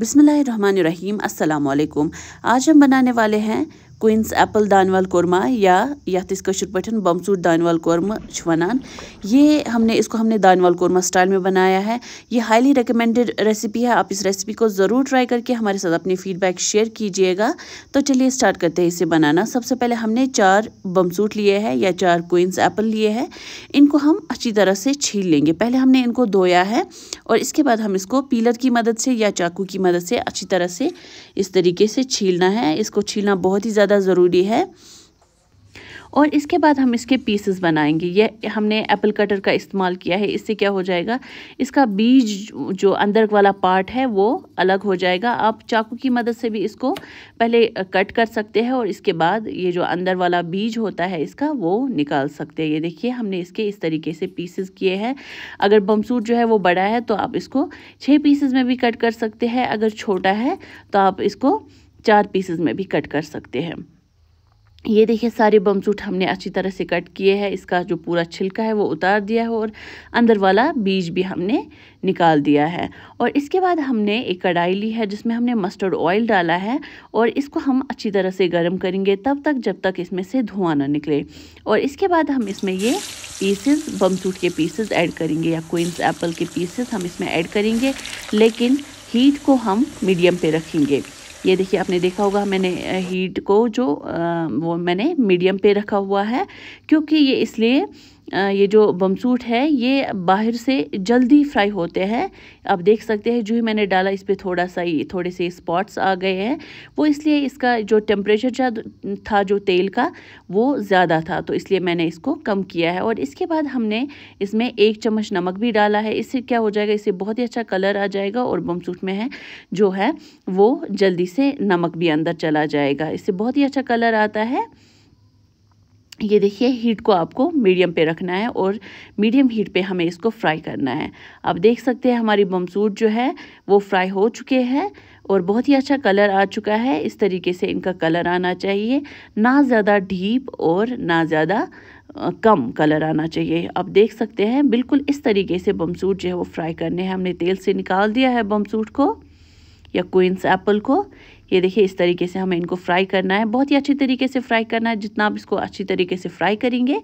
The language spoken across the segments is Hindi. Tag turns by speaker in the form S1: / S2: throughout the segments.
S1: बिसमीम अल्लाम आज हम बनाने वाले हैं کُینٕز اٮ۪پٕل دانِول کوٚرما یا یَتھ أسۍ کٲشِر پٲٹھۍ بمژوٗٹ دانِول کۄرمہٕ چھِ وَنان یہ हमने इसको हमने दानवाल कौरमा स्टाइल में बनाया है ये हाईली रिकमेंडेड रेसिपी है आप इस रेसिपी को ज़रूर ट्राई करके हमारे साथ अपनी फीडबैक शेयर कीजिएगा तो चलिए स्टार्ट करते हैं इसे बनाना सबसे पहले हमने चार बमसूट लिए हैं या चार क्वींस एप्पल लिए हैं इनको हम अच्छी तरह से छील लेंगे पहले हमने इनको धोया है और इसके बाद हम इसको पीलर की मदद से या चाकू की मदद से अच्छी तरह से इस तरीके से छीलना है इसको छीलना बहुत ही ज़्यादा ज़्यादा ज़रूरी है और इसके बाद हम इसके पीसेस बनाएंगे ये हमने एप्पल कटर का इस्तेमाल किया है इससे क्या हो जाएगा इसका बीज जो अंदर वाला पार्ट है वो अलग हो जाएगा आप चाकू की मदद से भी इसको पहले कट कर सकते हैं और इसके बाद ये जो अंदर वाला बीज होता है इसका वो निकाल सकते हैं ये देखिए हमने इसके इस तरीके से पीसेस किए हैं अगर बमसूट जो है वो बड़ा है तो आप इसको छः पीसेस में भी कट कर सकते हैं अगर छोटा है तो आप इसको चार पीसेस में भी कट कर सकते हैं ये देखिए सारे बम सूट हमने अच्छी तरह से कट किए हैं इसका जो पूरा छिलका है वो उतार दिया है और अंदर वाला बीज भी हमने निकाल दिया है और इसके बाद हमने एक कढ़ाई ली है जिसमें हमने मस्टर्ड ऑयल डाला है और इसको हम अच्छी तरह से गर्म करेंगे तब तक जब तक इसमें से धुआं ना निकले और इसके बाद हम इसमें ये पीसेस सूट के पीसेस ऐड करेंगे या क्वींस एप्पल के पीसेस हम इसमें ऐड करेंगे लेकिन हीट को हम मीडियम पर रखेंगे ये देखिए आपने देखा होगा मैंने हीट को जो वो मैंने मीडियम पे रखा हुआ है क्योंकि ये इसलिए ये जो बमसूट है ये बाहर से जल्दी फ्राई होते हैं आप देख सकते हैं जो ही मैंने डाला इस पर थोड़ा सा ही थोड़े से स्पॉट्स आ गए हैं वो इसलिए इसका जो टेम्परेचर था जो तेल का वो ज़्यादा था तो इसलिए मैंने इसको कम किया है और इसके बाद हमने इसमें एक चम्मच नमक भी डाला है इससे क्या हो जाएगा इससे बहुत ही अच्छा कलर आ जाएगा और बमसूट में है जो है वो जल्दी से नमक भी अंदर चला जाएगा इससे बहुत ही अच्छा कलर आता है ये देखिए हीट को आपको मीडियम पे रखना है और मीडियम हीट पे हमें इसको फ्राई करना है आप देख सकते हैं हमारी बमसूट जो है वो फ्राई हो चुके हैं और बहुत ही अच्छा कलर आ चुका है इस तरीके से इनका कलर आना चाहिए ना ज़्यादा डीप और ना ज़्यादा कम कलर आना चाहिए आप देख सकते हैं बिल्कुल इस तरीके से बमसूट जो है वो फ्राई करने हैं हमने तेल से निकाल दिया है बमसूट को या क्वींस एप्पल को ये देखिए इस तरीके से हमें इनको फ्राई करना है बहुत ही अच्छी तरीके से फ्राई करना है जितना आप इसको अच्छी तरीके से फ्राई करेंगे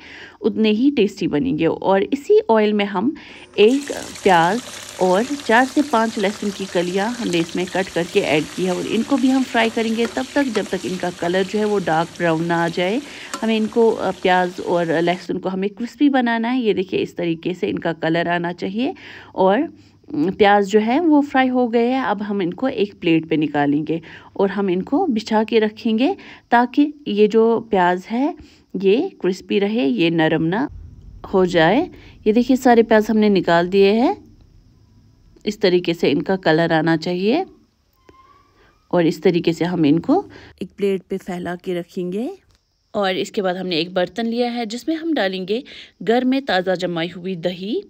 S1: उतने ही टेस्टी बनेंगे और इसी ऑयल में हम एक प्याज और चार से पाँच लहसुन की कलियाँ हमने इसमें कट करके ऐड की है और इनको भी हम फ्राई करेंगे तब तक जब तक इनका कलर जो है वो डार्क ब्राउन ना आ जाए हमें इनको प्याज और लहसुन को हमें क्रिस्पी बनाना है ये देखिए इस तरीके से इनका कलर आना चाहिए और प्याज जो है वो फ्राई हो गए हैं अब हम इनको एक प्लेट पे निकालेंगे और हम इनको बिछा के रखेंगे ताकि ये जो प्याज है ये क्रिस्पी रहे ये नरम ना हो जाए ये देखिए सारे प्याज हमने निकाल दिए हैं इस तरीके से इनका कलर आना चाहिए और इस तरीके से हम इनको एक प्लेट पे फैला के रखेंगे और इसके बाद हमने एक बर्तन लिया है जिसमें हम डालेंगे घर में ताज़ा जमाई हुई दही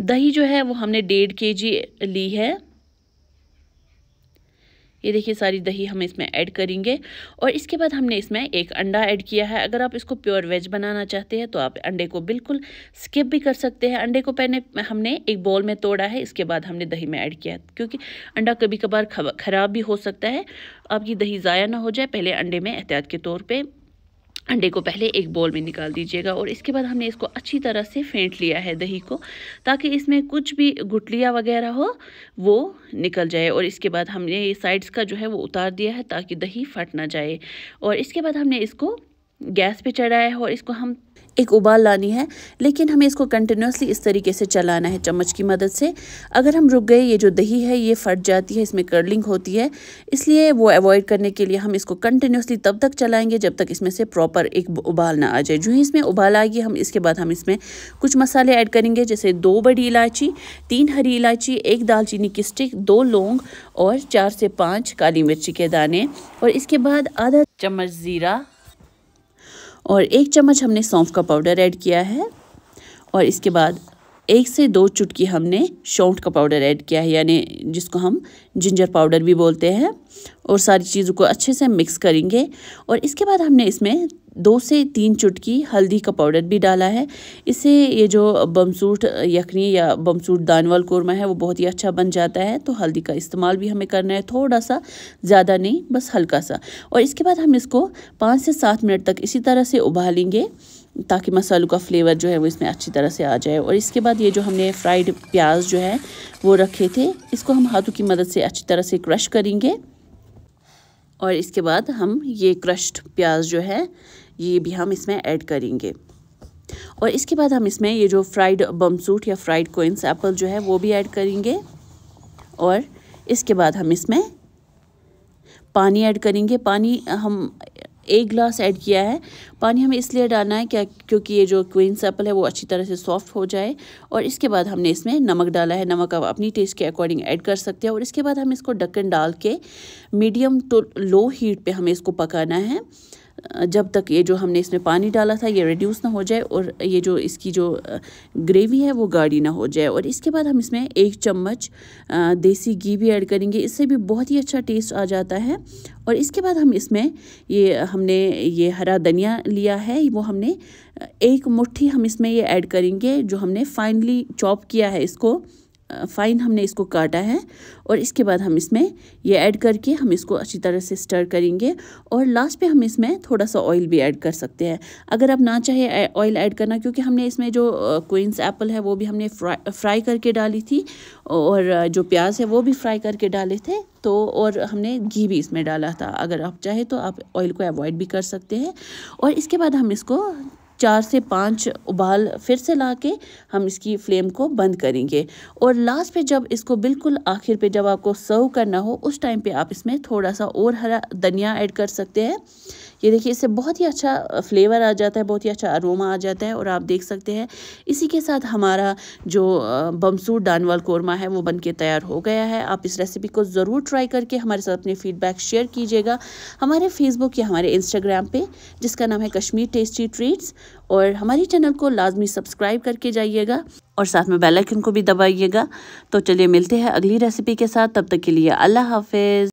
S1: दही जो है वो हमने डेढ़ के जी ली है ये देखिए सारी दही हम इसमें ऐड करेंगे और इसके बाद हमने इसमें एक अंडा ऐड किया है अगर आप इसको प्योर वेज बनाना चाहते हैं तो आप अंडे को बिल्कुल स्किप भी कर सकते हैं अंडे को पहले हमने एक बॉल में तोड़ा है इसके बाद हमने दही में ऐड किया है क्योंकि अंडा कभी कभार ख़राब भी हो सकता है आपकी दही ज़ाया ना हो जाए पहले अंडे में एहतियात के तौर पर अंडे को पहले एक बॉल में निकाल दीजिएगा और इसके बाद हमने इसको अच्छी तरह से फेंट लिया है दही को ताकि इसमें कुछ भी गुटलियाँ वगैरह हो वो निकल जाए और इसके बाद हमने ये साइड्स का जो है वो उतार दिया है ताकि दही फट ना जाए और इसके बाद हमने इसको गैस पे चढ़ाया है और इसको हम एक उबाल लानी है लेकिन हमें इसको कंटिन्यूसली इस तरीके से चलाना है चम्मच की मदद से अगर हम रुक गए ये जो दही है ये फट जाती है इसमें कर्लिंग होती है इसलिए वो अवॉइड करने के लिए हम इसको कंटिन्यूसली तब तक चलाएंगे जब तक इसमें से प्रॉपर एक उबाल ना आ जाए जो ही इसमें उबाल आएगी हम इसके बाद हम इसमें कुछ मसाले ऐड करेंगे जैसे दो बड़ी इलायची तीन हरी इलायची एक दालचीनी की स्टिक दो लौंग और चार से पाँच काली मिर्ची के दाने और इसके बाद आधा चम्मच ज़ीरा और एक चम्मच हमने सौंफ का पाउडर ऐड किया है और इसके बाद एक से दो चुटकी हमने शौंठ का पाउडर ऐड किया है यानी जिसको हम जिंजर पाउडर भी बोलते हैं और सारी चीज़ों को अच्छे से मिक्स करेंगे और इसके बाद हमने इसमें दो से तीन चुटकी हल्दी का पाउडर भी डाला है इससे ये जो बमसूट यखनी या बमसूट दानवाल कौरमा है वो बहुत ही अच्छा बन जाता है तो हल्दी का इस्तेमाल भी हमें करना है थोड़ा सा ज़्यादा नहीं बस हल्का सा और इसके बाद हम इसको पाँच से सात मिनट तक इसी तरह से उबालेंगे ताकि मसालों का फ्लेवर जो है वो इसमें अच्छी तरह से आ जाए और इसके बाद ये जो हमने फ्राइड प्याज जो है वो रखे थे इसको हम हाथों की मदद से अच्छी तरह से क्रश करेंगे और इसके बाद हम ये क्रश्ड प्याज जो है ये भी हम इसमें ऐड करेंगे और इसके बाद हम इसमें ये जो फ्राइड बमसूट या फ्राइड कोइंस एप्पल जो है वो भी ऐड करेंगे और इसके बाद हम इसमें पानी ऐड करेंगे पानी हम एक ग्लास ऐड किया है पानी हमें इसलिए डालना है क्या क्योंकि ये जो क्वींस एप्पल है वो अच्छी तरह से सॉफ्ट हो जाए और इसके बाद हमने इसमें नमक डाला है नमक आप अपनी टेस्ट के अकॉर्डिंग ऐड कर सकते हैं और इसके बाद हम इसको ढक्कन डाल के मीडियम टू लो हीट पे हमें इसको पकाना है जब तक ये जो हमने इसमें पानी डाला था ये रिड्यूस ना हो जाए और ये जो इसकी जो ग्रेवी है वो गाढ़ी ना हो जाए और इसके बाद हम इसमें एक चम्मच देसी घी भी ऐड करेंगे इससे भी बहुत ही अच्छा टेस्ट आ जाता है और इसके बाद हम इसमें ये हमने ये हरा धनिया लिया है वो हमने एक मुट्ठी हम इसमें ये ऐड करेंगे जो हमने फाइनली चॉप किया है इसको फ़ाइन हमने इसको काटा है और इसके बाद हम इसमें ये ऐड करके हम इसको अच्छी तरह से स्टर करेंगे और लास्ट पे हम इसमें थोड़ा सा ऑयल भी ऐड कर सकते हैं अगर आप ना चाहे ऑयल ऐड करना क्योंकि हमने इसमें जो क्वींस एप्पल है वो भी हमने फ्राई फ्राई करके डाली थी और जो प्याज है वो भी फ्राई करके डाले थे तो और हमने घी भी इसमें डाला था अगर आप चाहे तो आप ऑयल को अवॉइड भी कर सकते हैं और इसके बाद हम इसको चार से पाँच उबाल फिर से ला के हम इसकी फ्लेम को बंद करेंगे और लास्ट पे जब इसको बिल्कुल आखिर पे जब आपको सर्व करना हो उस टाइम पे आप इसमें थोड़ा सा और हरा धनिया ऐड कर सकते हैं ये देखिए इससे बहुत ही अच्छा फ्लेवर आ जाता है बहुत ही अच्छा अरोमा आ जाता है और आप देख सकते हैं इसी के साथ हमारा जो बमसूर दानवाल कौरमा है वो बन के तैयार हो गया है आप इस रेसिपी को ज़रूर ट्राई करके हमारे साथ अपने फीडबैक शेयर कीजिएगा हमारे फेसबुक या हमारे इंस्टाग्राम पर जिसका नाम है कश्मीर टेस्टी ट्रीट्स और हमारे चैनल को लाजमी सब्सक्राइब करके जाइएगा और साथ में बेल आइकन को भी दबाइएगा तो चलिए मिलते हैं अगली रेसिपी के साथ तब तक के लिए अल्लाह हाफिज़